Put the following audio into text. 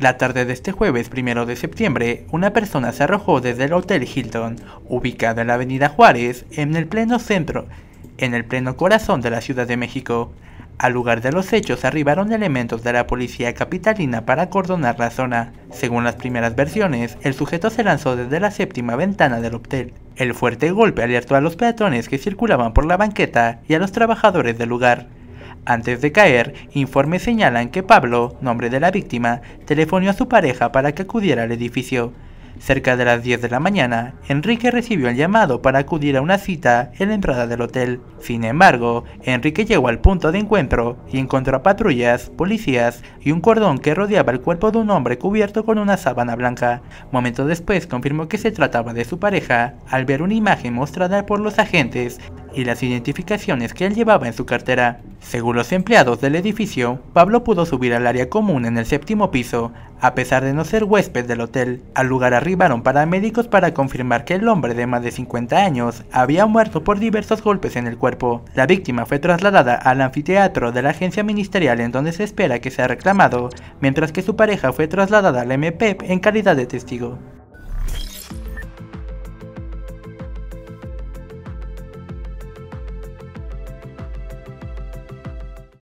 La tarde de este jueves 1 de septiembre, una persona se arrojó desde el Hotel Hilton, ubicado en la Avenida Juárez, en el pleno centro, en el pleno corazón de la Ciudad de México. Al lugar de los hechos arribaron elementos de la policía capitalina para acordonar la zona. Según las primeras versiones, el sujeto se lanzó desde la séptima ventana del hotel. El fuerte golpe alertó a los peatones que circulaban por la banqueta y a los trabajadores del lugar. Antes de caer, informes señalan que Pablo, nombre de la víctima, telefonió a su pareja para que acudiera al edificio. Cerca de las 10 de la mañana, Enrique recibió el llamado para acudir a una cita en la entrada del hotel. Sin embargo, Enrique llegó al punto de encuentro y encontró a patrullas, policías y un cordón que rodeaba el cuerpo de un hombre cubierto con una sábana blanca. Momentos después confirmó que se trataba de su pareja al ver una imagen mostrada por los agentes y las identificaciones que él llevaba en su cartera. Según los empleados del edificio, Pablo pudo subir al área común en el séptimo piso, a pesar de no ser huésped del hotel. Al lugar arribaron paramédicos para confirmar que el hombre de más de 50 años había muerto por diversos golpes en el cuerpo. La víctima fue trasladada al anfiteatro de la agencia ministerial en donde se espera que sea reclamado, mientras que su pareja fue trasladada al MPEP e en calidad de testigo.